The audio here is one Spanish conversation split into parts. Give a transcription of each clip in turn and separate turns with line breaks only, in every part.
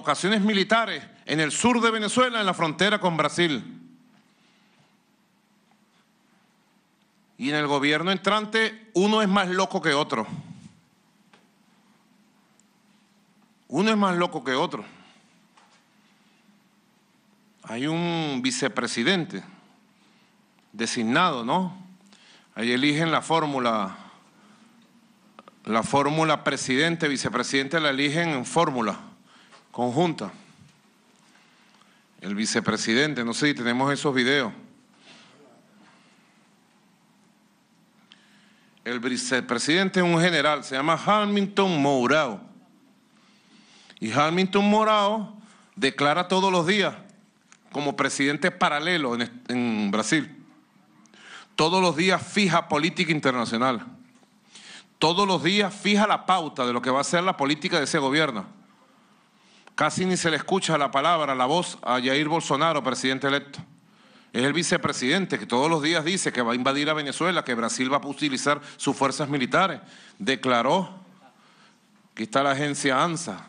ocasiones militares en el sur de Venezuela, en la frontera con Brasil. Y en el gobierno entrante uno es más loco que otro. Uno es más loco que otro. Hay un vicepresidente designado, ¿no? Ahí eligen la fórmula, la fórmula presidente, vicepresidente la eligen en fórmula conjunta. El vicepresidente, no sé si tenemos esos videos. El vicepresidente es un general, se llama Hamilton Morao. Y Hamilton Morao declara todos los días como presidente paralelo en, en Brasil. Todos los días fija política internacional. Todos los días fija la pauta de lo que va a ser la política de ese gobierno Casi ni se le escucha la palabra, la voz a Jair Bolsonaro, presidente electo. Es el vicepresidente que todos los días dice que va a invadir a Venezuela, que Brasil va a utilizar sus fuerzas militares. Declaró, aquí está la agencia ANSA,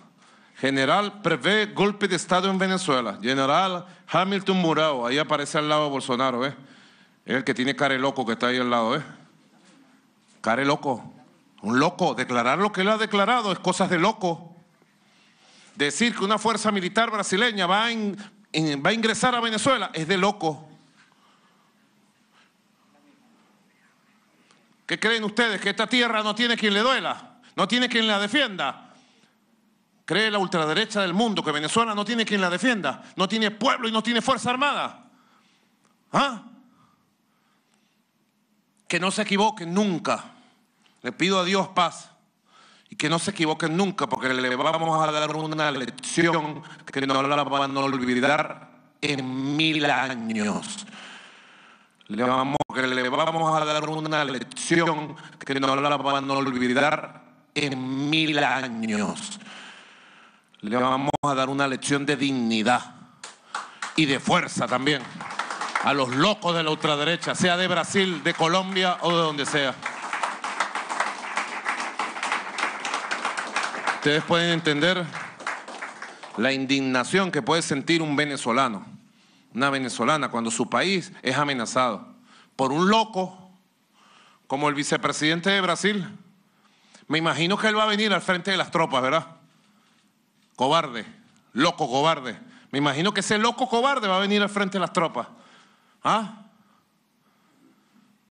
general prevé golpe de Estado en Venezuela. General Hamilton Murao, ahí aparece al lado Bolsonaro, ¿eh? Es el que tiene care loco que está ahí al lado, ¿eh? Care loco. Un loco. Declarar lo que él ha declarado es cosas de loco. Decir que una fuerza militar brasileña va a, ingresar a Venezuela es de loco. ¿Qué creen ustedes? ¿Que esta tierra no tiene quien le duela? ¿No tiene quien la defienda? ¿Cree la ultraderecha del mundo que Venezuela no tiene quien la defienda? ¿No tiene pueblo y no tiene fuerza armada? ¿Ah? Que no se equivoquen nunca. Le pido a Dios paz y que no se equivoquen nunca porque le vamos a dar una lección que no la van a olvidar en mil años. Le vamos, que le vamos a dar una lección que no la van a olvidar en mil años. Le vamos a dar una lección de dignidad y de fuerza también a los locos de la ultraderecha, sea de Brasil, de Colombia o de donde sea. Ustedes pueden entender la indignación que puede sentir un venezolano, una venezolana, cuando su país es amenazado por un loco como el vicepresidente de Brasil. Me imagino que él va a venir al frente de las tropas, ¿verdad? Cobarde, loco cobarde. Me imagino que ese loco cobarde va a venir al frente de las tropas. ¿Ah?